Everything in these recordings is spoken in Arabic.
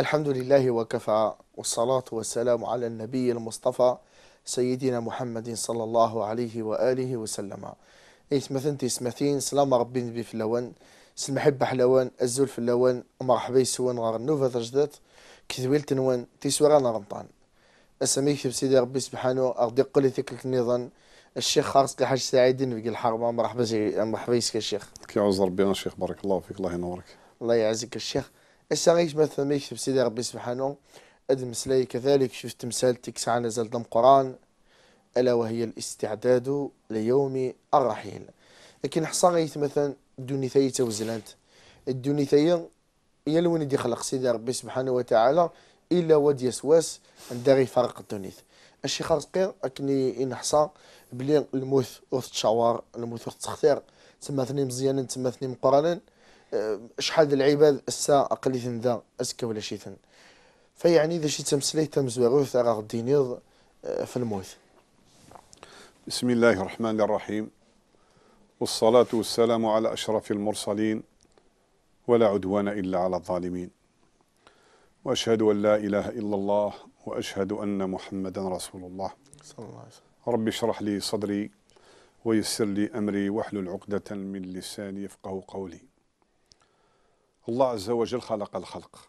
الحمد لله وكفى والصلاة والسلام على النبي المصطفى سيدنا محمد صلى الله عليه وآله وسلم إيه ثمثنتي سمثين سلام ربي نبي في سلم حب حلوان الزول في اللون مرحبا يسوان غار نوفا تجدد كثويل تنوان تيسوى نغمطان أسميك في سيدي ربي سبحانه أغدي قولي ذكرك نيضا الشيخ خارس الحاج سعيد في الحرمة مرحبا زي مرحبا يسك الشيخ كي عوز ربي الشيخ بارك الله فيك الله ينورك الله يعزك الشيخ الشغيش مثلا ما يكتب سيدي ربي سبحانه المسلاي كذلك شفت تمثال تكسع نزل دم قران ألا وهي الاستعداد ليوم الرحيل لكن حصاغيت مثلا دوني ثي توزلانت الدوني ثي هي دي خلق سيدي ربي سبحانه وتعالى إلا ود يسواس داري فرق الدونيث الشي قير أكني ينحصى بلي الموث وثت شعوار الموث وثت تختير تما ثني مزيانا تما ثني مقرانين أه، شحال د العباد الساعة أقلية ذا أزكى ولا شي ثن فيعني إذا شي تمسلي تمزوغوث راه غدي نيض أه، في الموت بسم الله الرحمن الرحيم والصلاة والسلام على أشرف المرسلين ولا عدوان إلا على الظالمين وأشهد أن لا إله إلا الله وأشهد أن محمدا رسول الله صلى الله عليه وسلم رب اشرح لي صدري ويسر لي أمري واحلل عقدة من لساني يفقه قولي الله عز وجل خلق الخلق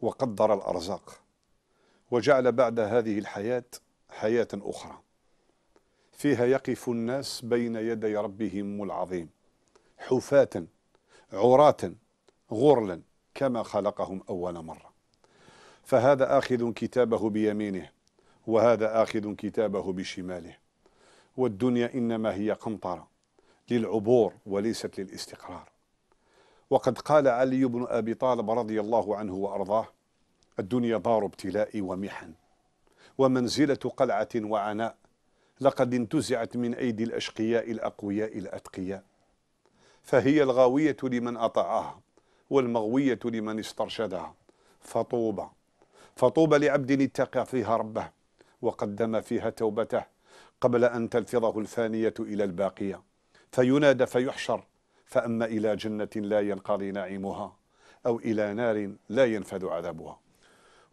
وقدر الأرزاق وجعل بعد هذه الحياة حياة أخرى فيها يقف الناس بين يدي ربهم العظيم حفاة عراة غرلا كما خلقهم أول مرة فهذا آخذ كتابه بيمينه وهذا آخذ كتابه بشماله والدنيا إنما هي قنطرة للعبور وليست للاستقرار وقد قال علي بن أبي طالب رضي الله عنه وأرضاه الدنيا دار ابتلاء ومحن ومنزلة قلعة وعناء لقد انتزعت من أيدي الأشقياء الأقوياء الأتقياء فهي الغاوية لمن أطاعها والمغوية لمن استرشدها فطوبى فطوبى لعبد اتقى فيها ربه وقدم فيها توبته قبل أن تلفظه الفانية إلى الباقية فينادى فيحشر فأما إلى جنة لا ينقضي نعيمها أو إلى نار لا ينفد عذابها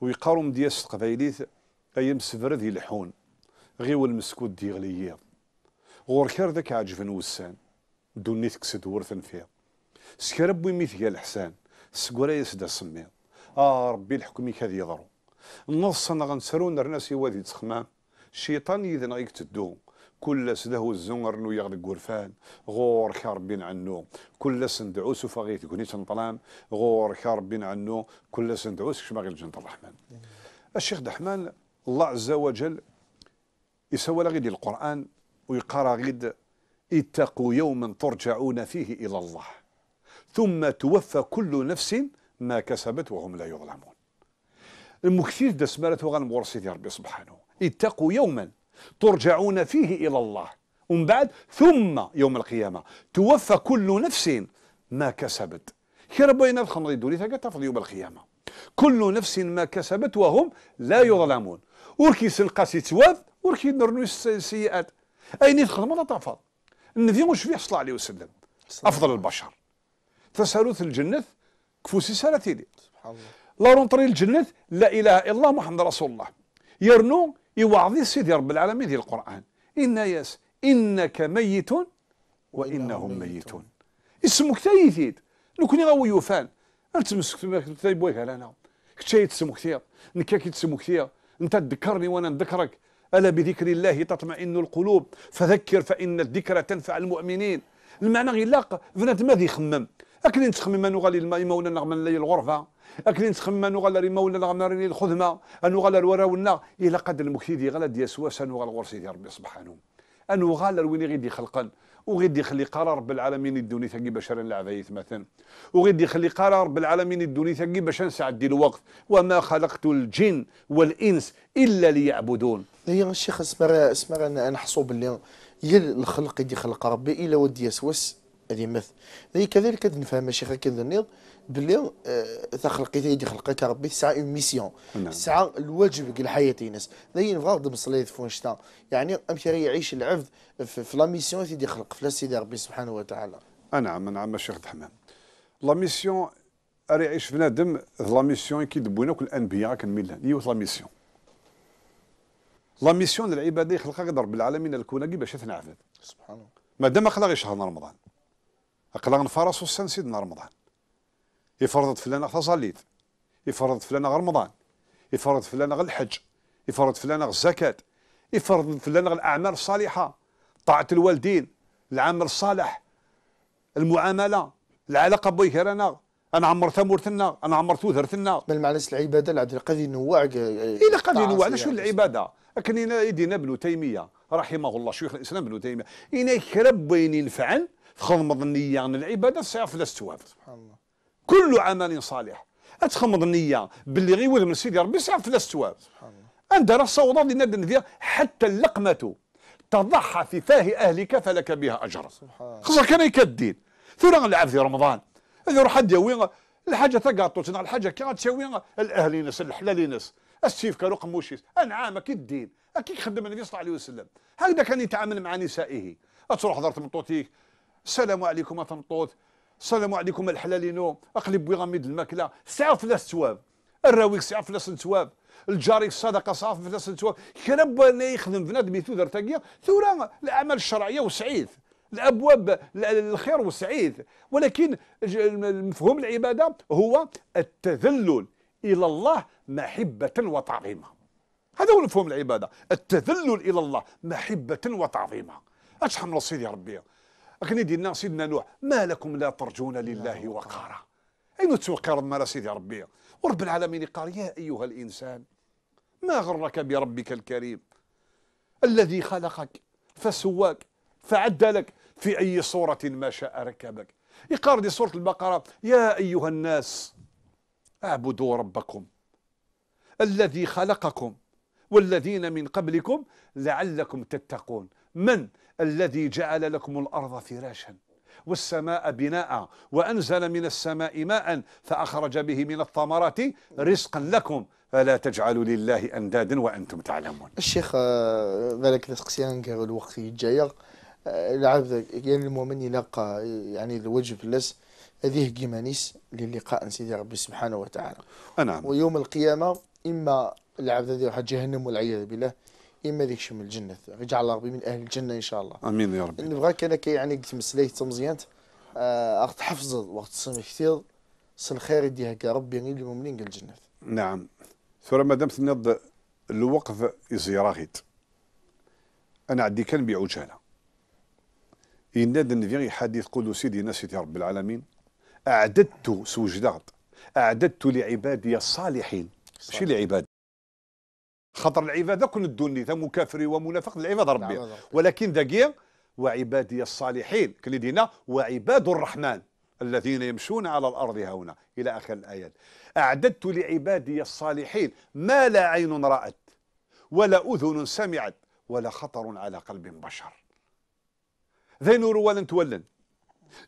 ويقارم ديال قبايليت أيام سفر ذي لحون غيو المسكوت دي غلييض غوركار ذاك عجفن وسان دوني تكسد ورثن فيه سكرب ويميثيا الحسان سكورا يسدى سميض آه ربي الحكم كذي يضرو نص انا غنسرون نرنا وادي تخمام شيطان يذن غيك تدو كل سده الزمر نو يغد غورفان غور كاربين عنو كل سندعو سوف غيت كوني تنطلام غور كاربين عنو كل سندعو كشما باغي جنت الرحمن الشيخ دحمان الله عز وجل يسوى غيد القرآن ويقرا غيد اتقوا يوما ترجعون فيه إلى الله ثم توفى كل نفس ما كسبت وهم لا يظلمون المكثير دسمالته غنمغور سيدي ربي سبحانه اتقوا يوما ترجعون فيه إلى الله ومن بعد ثم يوم القيامة توفى كل نفس ما كسبت كي الخمر في خمر دولي تقتفض يوم القيامة كل نفس ما كسبت وهم لا يظلمون وركي سنقاس يتواض وركي نرنوي السيئات أين ماذا تفض النبي مش فيه صلى الله عليه وسلم أفضل البشر تسالوث الجنة كفوسي سالتي لي سبحان الله لا رونطري الجنة لا إله إلا الله محمد رسول الله يرنو يوعظي سيدي رب العالمين ذي القران ان ياس انك ميت وانهم ميتون اسمك تا يثيد لو كني غاو يوفان تايب ويك على انا كتشاي تسمو كثير نكا كيتسمو كثير انت تذكرني وانا نذكرك الا بذكر الله تطمئن القلوب فذكر فان الذكرى تنفع المؤمنين المعنى غير لاق بنات ما يخمم أكلين تخمم انه غالي الماء مولانا من لي الغرفه اكن نتخمن غالر مولا غمرني الخدمه انو الورا ولا الى قد المكيدي غلا ديال سواس انو غالغرسي ديال ربي سبحانه انو غالا وين غيدي خلقن وغيدي يخلي قرار العالمين يدوني ثقي باش نلعب مثلا وغيدي يخلي قرار العالمين يدوني ثقي باش نسعدي الوقت وما خلقت الجن والانس الا ليعبدون هي الشيخ اسمر اسمر انا نحسو باللي هي الخلق يدي خلق ربي الا ودي سوس هذه مثل كذلك كذلك نفهم الشيخ كذا النيض بلي آه، اذا خلقيت يدي خلقك ربي ساعه اون نعم. ميسيون ساعه الواجب ديال الحياه ناس داين بغا ضم صليت فونشتا يعني امشي يعيش العبد في لا ميسيون سيدي خلق في سيدي ربي سبحانه وتعالى نعم نعم الشيخ الحمام لا ميسيون راه يعيش بنادم لا ميسيون دبونا كل الانبياء كان ميلان هي لا ميسيون لا ميسيون العباده يخلقها رب العالمين الكون باش تنعبد سبحان الله مادام خلق شهر رمضان خلق نفرس السن سيدنا رمضان يفرض فلانة غير صليت يفرض فلانة غير رمضان يفرض فلانة غير الحج يفرض فلانة غير الزكاة يفرض فلانة غير الأعمال الصالحة طاعة الوالدين العمل الصالح المعاملة العلاقة رانا انا عمرت مورتنا انا عمرت وذرتنا بل معلش العباده العدل قضي نوع الى قضي نوع على شو يعني. العباده لكن يدينا ابن تيميه رحمه الله شيخ الاسلام ابن تيميه هنا كرب بين ينفعل خضمض النيه عن العباده في السواف سبحان الله كل عمل صالح اتخمض النيه باللي غير ولد من سيدي ربي ساعه في الاستواء سبحان الله انت راه صوضا لنادن فيها حتى اللقمه تضحى في فاه اهلك فلك بها اجر خصك كان يكدين ثورا العبد في رمضان هذا روح حد يوين الحاجه تنع الحاجه كي غاتساوي الاهل ينس الحلال ينس السيف كانوا قموشيس انعام كي الدين كي خدم النبي صلى الله عليه وسلم هكذا كان يتعامل مع نسائه تروح حضرت مطوتيك السلام عليكم طنطوط السلام عليكم الحلالينو اقلب بيراميد الماكله ساعه فلاس تواب الراويك ساعه فلاس تواب الجاري الصدقه صاف فلاس تواب كرب يخدم بنادم ثوثر تاقيه ثورة الاعمال الشرعيه وسعيد الابواب الخير وسعيد ولكن مفهوم العباده هو التذلل الى الله محبه وتعظيما هذا هو مفهوم العباده التذلل الى الله محبه وتعظيما اش نصيدي يا ربي غني ديالنا سيدنا نوح ما لكم لا ترجون لله وقارا اين توقر ما سيدي ربي ورب العالمين قال يا ايها الانسان ما غرك بربك الكريم الذي خلقك فسواك فعدلك في اي صوره ما شاء ركبك يقال دي سوره البقره يا ايها الناس اعبدوا ربكم الذي خلقكم والذين من قبلكم لعلكم تتقون من الذي جعل لكم الأرض فراشا والسماء بناء وأنزل من السماء ماء فأخرج به من الثمرات رزقا لكم فلا تجعلوا لله أندادا وأنتم تعلمون الشيخ آه، ذلك الاسقسيان الوقت الجاي آه، العبد يعني المؤمن يلقى يعني الوجه في اللس هذه جمانيس للقاء سيدي ربي سبحانه وتعالى نعم ويوم القيامة إما العبد ذي جهنم والعياذ بالله اما ذيك شمل الجنه الله ربي من اهل الجنه ان شاء الله امين يا ربي نبغاك انا يعني قلت مسليه تمزيانت آه تحفظ وقت تصيم كثير صن خير يديها ربي المؤمنين قال الجنه نعم ما مادام نض الوقف يزيراغيت انا عندي كان بعجاله يناد نفي حديث قولوا سيدي نسيتي رب العالمين اعددت سوجدات اعددت لعبادي الصالحين ماشي لعباد خطر العباده كن الدني ثم كافر ومنافق العباد ربي نعم، ولكن دقيق وعبادي الصالحين كليدينا دينا وعباد الرحمن الذين يمشون على الارض هنا الى اخر الايات اعددت لعبادي الصالحين ما لا عين رات ولا اذن سمعت ولا خطر على قلب بشر ذي نور ولن تولن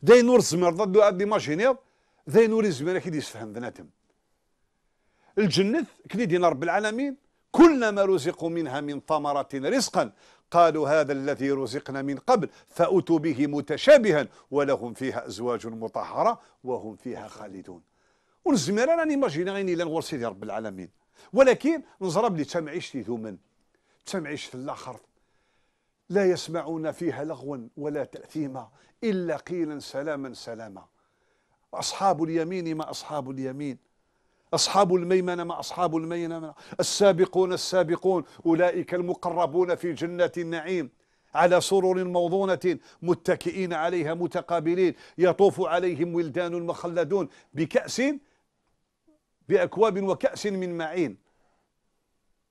ذي نور زمر ضد أبي ماشينير ذي نور زمر كي يسفهم بناتهم الجنة كليدينا رب العالمين كلما رزقوا منها من ثمرة رزقا قالوا هذا الذي رزقنا من قبل فأتوا به متشابها ولهم فيها أزواج مطهرة وهم فيها خالدون ونزمير راني ماجينا غيني إلى سيدي رب العالمين ولكن نزرب لي تمعيش في تم عيش في الآخر لا يسمعون فيها لغوا ولا تأثيما إلا قيلا سلاما سلاما أصحاب اليمين ما أصحاب اليمين أصحاب الميمنة ما أصحاب الميمنة السابقون السابقون أولئك المقربون في جنات النعيم على سرر موضونة متكئين عليها متقابلين يطوف عليهم ولدان مخلدون بكأس بأكواب وكأس من معين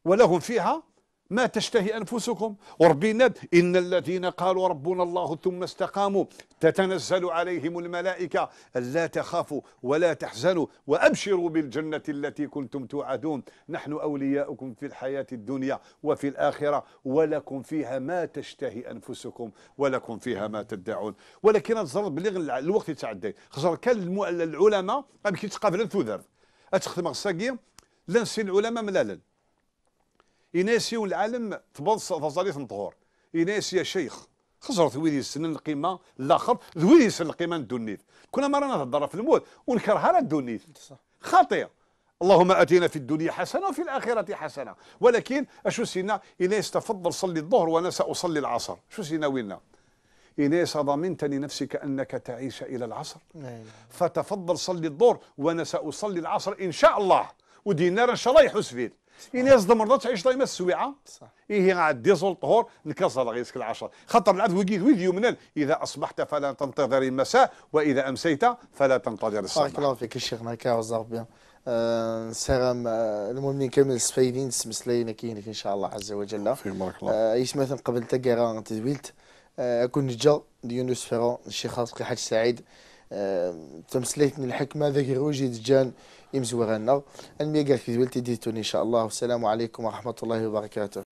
ولهم فيها ما تشتهي أنفسكم وربينا إن الذين قالوا ربنا الله ثم استقاموا تتنزل عليهم الملائكة ألا تخافوا ولا تحزنوا وأبشروا بالجنة التي كنتم توعدون نحن أولياؤكم في الحياة الدنيا وفي الآخرة ولكم فيها ما تشتهي أنفسكم ولكم فيها ما تدعون ولكن الزرد بلغ الوقت يتعدى خزر كان العلماء ما بكي تقابل ثوذر أتخدم غساقير لنسي العلماء ملالا يناسيو العالم تظليت تنطغور يناسي يا شيخ خسرت ويدي سن القيمه الاخر ويدي سن القيمه الدنيت كنا رانا نهضر في الموت ونكرهها الدنيت خطير اللهم اتينا في الدنيا حسنه وفي الاخره حسنه ولكن اشو سينا ايناس تفضل صلي الظهر وانا ساصلي العصر شو سينا وينا ايناس ضمنت لنفسك أنك تعيش إلى العصر فتفضل صلي الظهر وأنا سأصلي العصر إن شاء الله ودينار إن شاء الله يحس فيه الا دمرنا تعيش دايما طيب السويعه صح إيه عاد ديزول طهور نكسر غيسك العشر خاطر العبد ويقيد ويد يمنا إذا أصبحت فلا تنتظر المساء وإذا أمسيت فلا تنتظر الصباح بارك الله فيك الشيخ ناكا وزاق بيان آه، سلام آه، المؤمنين كامل السفايدين السمسلاين كاينك إن شاء الله عز وجل بارك الله آه، مثلا قبل تقرا تزويلت كون جا يونس فرون الشيخ خاص حاج سعيد تمسليت من الحكمة ذاك الروجي دجان يمزوغنا في دولتي ديتون إن شاء الله والسلام عليكم ورحمة الله وبركاته